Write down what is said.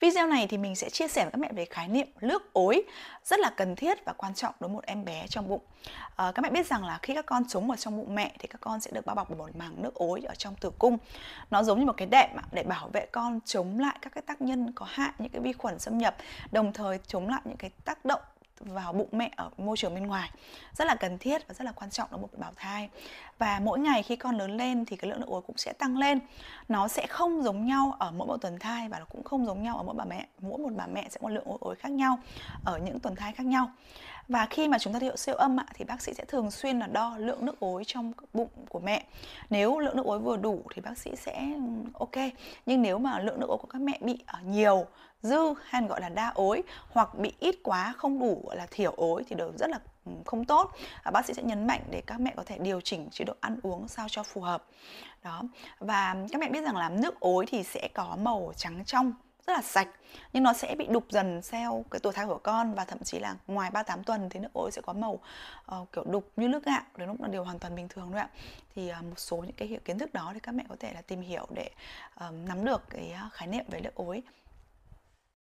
Video này thì mình sẽ chia sẻ với các mẹ về khái niệm nước ối rất là cần thiết và quan trọng đối với một em bé trong bụng. À, các mẹ biết rằng là khi các con sống ở trong bụng mẹ thì các con sẽ được bao bọc bởi một màng nước ối ở trong tử cung. Nó giống như một cái đệm để bảo vệ con chống lại các cái tác nhân có hại những cái vi khuẩn xâm nhập, đồng thời chống lại những cái tác động vào bụng mẹ ở môi trường bên ngoài rất là cần thiết và rất là quan trọng đối một bào thai và mỗi ngày khi con lớn lên thì cái lượng nước uống cũng sẽ tăng lên nó sẽ không giống nhau ở mỗi một tuần thai và nó cũng không giống nhau ở mỗi bà mẹ mỗi một bà mẹ sẽ có lượng ối khác nhau ở những tuần thai khác nhau và khi mà chúng ta thiệu siêu âm ạ, thì bác sĩ sẽ thường xuyên là đo lượng nước ối trong bụng của mẹ nếu lượng nước ối vừa đủ thì bác sĩ sẽ ừ, ok nhưng nếu mà lượng nước ối của các mẹ bị ở ờ, nhiều dư hay gọi là đa ối hoặc bị ít quá không đủ gọi là thiểu ối thì đều rất là ừ, không tốt à, bác sĩ sẽ nhấn mạnh để các mẹ có thể điều chỉnh chế độ ăn uống sao cho phù hợp đó và các mẹ biết rằng là nước ối thì sẽ có màu trắng trong rất là sạch nhưng nó sẽ bị đục dần theo cái tuổi thai của con và thậm chí là ngoài 38 tuần thì nước ối sẽ có màu uh, kiểu đục như nước gạo đến lúc là điều hoàn toàn bình thường thôi ạ thì uh, một số những cái hiểu kiến thức đó thì các mẹ có thể là tìm hiểu để uh, nắm được cái khái niệm về nước ối